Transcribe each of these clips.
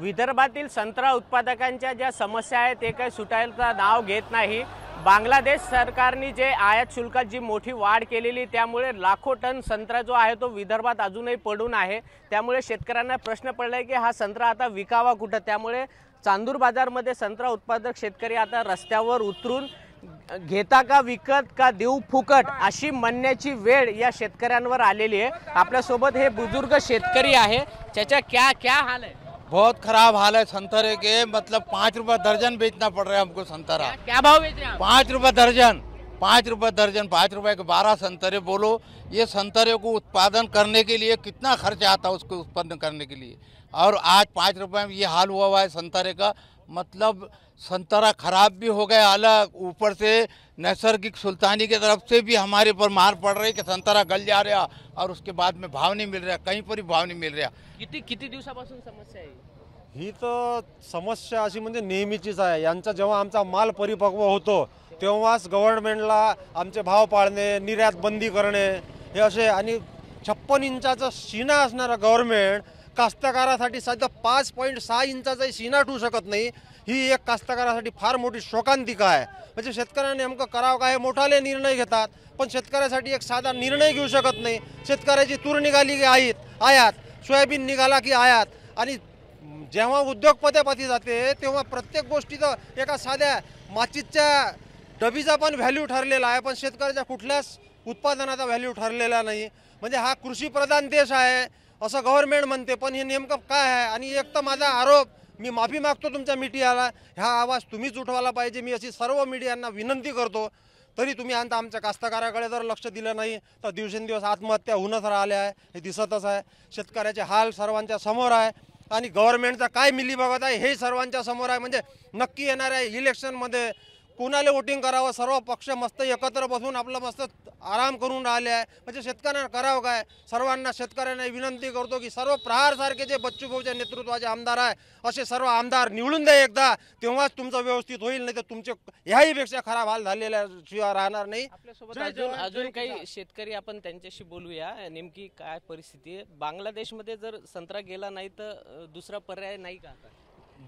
विदर्भातील संत्रा उत्पादकांच्या ज्या समस्या आहेत ते काही सुटायचं नाव घेत नाही बांगलादेश सरकारने जे आयात शुल्कात जी मोठी वाढ केलेली त्यामुळे लाखो टन संत्रा जो आहे तो विदर्भात अजूनही पडून आहे त्यामुळे शेतकऱ्यांना प्रश्न पडला आहे की हा संत्रा आता विकावा कुठं त्यामुळे चांदूर बाजारमध्ये संत्रा उत्पादक शेतकरी आता रस्त्यावर उतरून घेता का विकत का देऊ फुकट अशी म्हणण्याची वेळ या शेतकऱ्यांवर आलेली आहे आपल्यासोबत हे बुजुर्ग शेतकरी आहे त्याच्या क्या क्या हाल आहे बहुत खराब हाल है संतरे के मतलब पाँच रुपए दर्जन बेचना पड़ रहा है हमको संतरा क्या भाव बेच रहे हैं पाँच रुपए दर्जन पाँच रुपए दर्जन पाँच रुपए के बारह संतरे बोलो ये संतरे को उत्पादन करने के लिए कितना खर्च आता है उसको उत्पन्न करने के लिए और आज पाँच रुपए में ये हाल हुआ हुआ है संतरे का मतलब संतरा खराब भी हो गया अलग ऊपर से नैसर्गिक सुल्तानी की तरफ से भी हमारे पर मार पड़ रही कि संतरा गल जा रहा और उसके बाद में भाव नहीं मिल रहा कहीं पर भाव नहीं मिल रहा किती किती दिवसापासून समस्या आहे ही तर समस्या अशी म्हणजे नेहमीचीच आहे यांचा जेव्हा आमचा माल परिपक्व होतो तेव्हाच गव्हर्नमेंटला आमचे भाव पाळणे निर्यात बंदी करणे हे असे आणि छप्पन इंचाचा सीना असणारा गव्हर्नमेंट कास्तकारासाठी सध्या पाच पॉईंट सहा इंचाचाही शिना ठेवू शकत नाही ही एक कास्तकारासाठी फार मोठी शोकांतिका आहे म्हणजे शेतकऱ्यांनी नेमकं करावं काय मोठाले निर्णय घेतात पण शेतकऱ्यासाठी एक साधा निर्णय घेऊ शकत नाही शेतकऱ्याची तूर निघाली की आहेत आयात सोयाबीन निघाला की आयात आणि जेव्हा उद्योगपतीपाती जाते तेव्हा प्रत्येक गोष्टीचं एका साध्या माचीतच्या डबीचा पण व्हॅल्यू ठरलेला आहे पण शेतकऱ्याच्या कुठल्याच उत्पादनाचा व्हॅल्यू ठरलेला नाही म्हणजे हा कृषीप्रधान देश आहे असं गव्हर्नमेंट म्हणते पण हे नेमकं काय आहे आणि एक तर माझा आरोप मी माफी मागतो तुमच्या मीडियाला हा आवाज तुम्हीच उठवायला पाहिजे मी अशी सर्व मीडियांना विनंती करतो तरी तुम्ही आता आमच्या कास्तकाराकडे जर लक्ष दिलं नाही तर दिवसेंदिवस आत्महत्या होऊनच राहिल्या आहे हे दिसतच आहे शेतकऱ्याचे हाल सर्वांच्या समोर आहे आणि गव्हर्नमेंटचा काय मिली बघत आहे हे सर्वांच्या समोर आहे म्हणजे नक्की येणाऱ्या इलेक्शनमध्ये कुणाला वोटिंग करावं सर्व पक्ष मस्त एकत्र बसून आपलं मस्त आराम करून राहिले आहे म्हणजे शेतकऱ्यांना करावं काय सर्वांना शेतकऱ्यांना विनंती करतो की सर्व प्रहारसारखे जे बच्चू भाऊच्या नेतृत्वाचे आमदार आहे असे सर्व आमदार निवडून द्या एकदा तेव्हाच तुमचं व्यवस्थित होईल नाही तर तुमचे पेक्षा खराब हाल झालेल्या शिवाय राहणार नाही अजून अजून काही शेतकरी आपण त्यांच्याशी बोलूया नेमकी काय परिस्थिती आहे बांगलादेशमध्ये जर संत्रा गेला नाही तर दुसरा पर्याय नाही का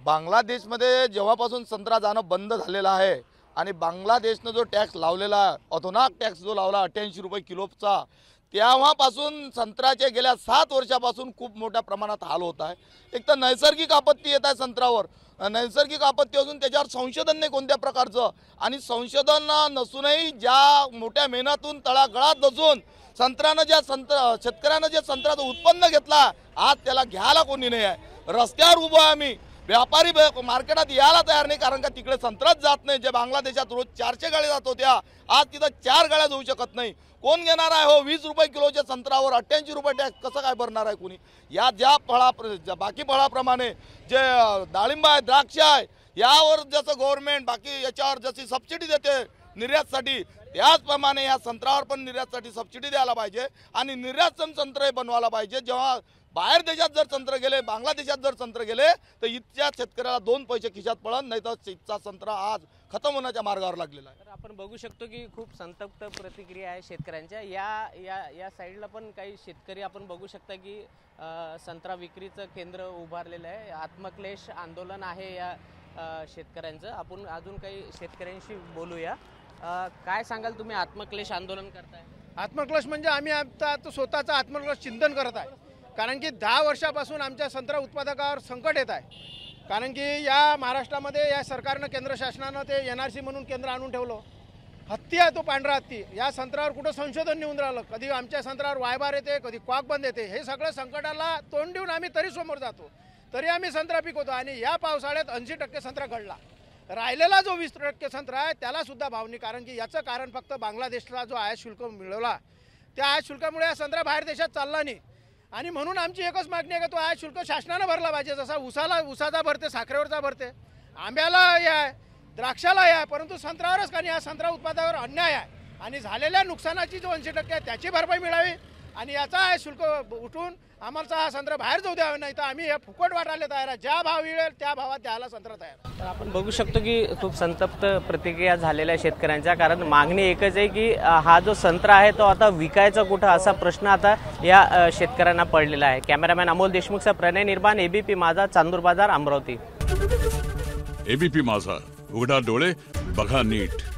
बांगलादेशमध्ये जेव्हापासून संत्रा जाणं बंद झालेलं आहे आणि बांगलादेशनं जो टॅक्स लावलेला अतोनाक टॅक्स जो लावला अठ्ठ्याऐंशी रुपये किलोचा तेव्हापासून संत्राचे गेल्या सात वर्षापासून खूप मोठ्या प्रमाणात हाल होत आहे एक तर नैसर्गिक आपत्ती येत आहे संत्रावर नैसर्गिक आपत्ती असून त्याच्यावर संशोधन नाही कोणत्या प्रकारचं आणि संशोधन नसूनही ज्या मोठ्या मेहनतून तळागळात नसून संत्रानं ज्या संत्र शेतकऱ्यानं जे संत्राचं उत्पन्न घेतला आज त्याला घ्यायला कोणी नाही आहे रस्त्यावर उभं आहे आम्ही व्यापारी मार्केटात यायला तयार नाही कारण का तिकडे संत्राच जात नाही जे बांगलादेशात रोज चारशे गाड्या जात होत्या आज तिथं चार गाड्या जाऊ शकत नाही कोण घेणार आहे हो वीस रुपये किलोच्या संत्रावर अठ्ठ्याऐंशी रुपये टॅक्स कसं काय भरणार आहे कोणी या ज्या फळा बाकी फळाप्रमाणे जे डाळिंब आहे द्राक्ष आहे यावर जसं गव्हर्नमेंट बाकी याच्यावर जशी सबसिडी देते निर्यातसाठी याचप्रमाणे या संत्रावर पण निर्यातसाठी सबसिडी द्यायला पाहिजे आणि निर्यातक्षम संत्र बनवायला पाहिजे जेव्हा बाहेर देशात जर संत्र गेले बांगलादेशात जर संत्र गेले तर इथच्या शेतकऱ्याला दोन पैसे खिशात पडत नाही तर इथचा संत्रा आज खतम होण्याच्या मार्गावर लागलेला आहे आपण बघू शकतो की खूप संतप्त प्रतिक्रिया आहे शेतकऱ्यांच्या या या या साईडला पण काही शेतकरी आपण बघू शकता की संत्रा विक्रीचं केंद्र उभारलेलं आहे आत्मक्लेश आंदोलन आहे या शेतकऱ्यांचं आपण अजून काही शेतकऱ्यांशी बोलूया काय सांगाल तुम्ही आत्मक्लेश आंदोलन करताय आत्मक्लेश म्हणजे आम्ही आता स्वतःचा आत्मक्लेश चिंतन करत आहे कारण की दहा वर्षापासून आमच्या संत्रा उत्पादकावर संकट येत आहे कारण की या महाराष्ट्रामध्ये या सरकारनं केंद्र शासनानं ते एन आर सी म्हणून केंद्र आणून ठेवलं हत्ती आहे तो पांढरा हत्ती या संत्रावर कुठं संशोधन नेऊन राहिलं कधी आमच्या संत्रावर वायबार येते कधी क्वाक बंद येते हे सगळं संकटाला तोंड देऊन आम्ही तरी समोर जातो तरी आम्ही संत्रा पिकवतो आणि या पावसाळ्यात ऐंशी टक्के संत्रा घडला राहिलेला जो वीस टक्के संत्रा आहे त्यालासुद्धा भाव नाही कारण की याचं कारण फक्त बांगलादेशला जो आयात शुल्क मिळवला त्या आयात शुल्कामुळे हा संत्रा बाहेर देशात चालला नाही आणि म्हणून आमची एकच मागणी आहे का तो आयात शुल्क शासनानं भरला पाहिजे जसा उसाला उसाचा भरते साखरेवरचा भरते आंब्याला हे आहे द्राक्षाला हे आहे परंतु का नाही या संत्रा उत्पादनावर अन्याय आहे आणि झालेल्या नुकसानाची जो ऐंशी टक्के आहे त्याची भरपाई मिळावी आणि याचा शुल्क उठून आम्हाला हा संत्रा बाहेर जाऊ द्यावा नाही तर आम्ही हे फुकट वाटायला तयार आहे ज्या भाव येईल त्या भावात द्यायला संत्रा तयार आपण बघू शकतो की खूप संतप्त प्रतिक्रिया झालेल्या शेतकऱ्यांच्या कारण मागणी एकच आहे की हा जो संत्रा आहे तो आता विकायचा कुठं असा प्रश्न आता या शेतकऱ्यांना पडलेला आहे कॅमेरामॅन अमोल देशमुखचा प्रणय निर्माण एबीपी माझा चांदूर बाजार अमरावती एबीपी माझा उघडा डोळे बघा नीट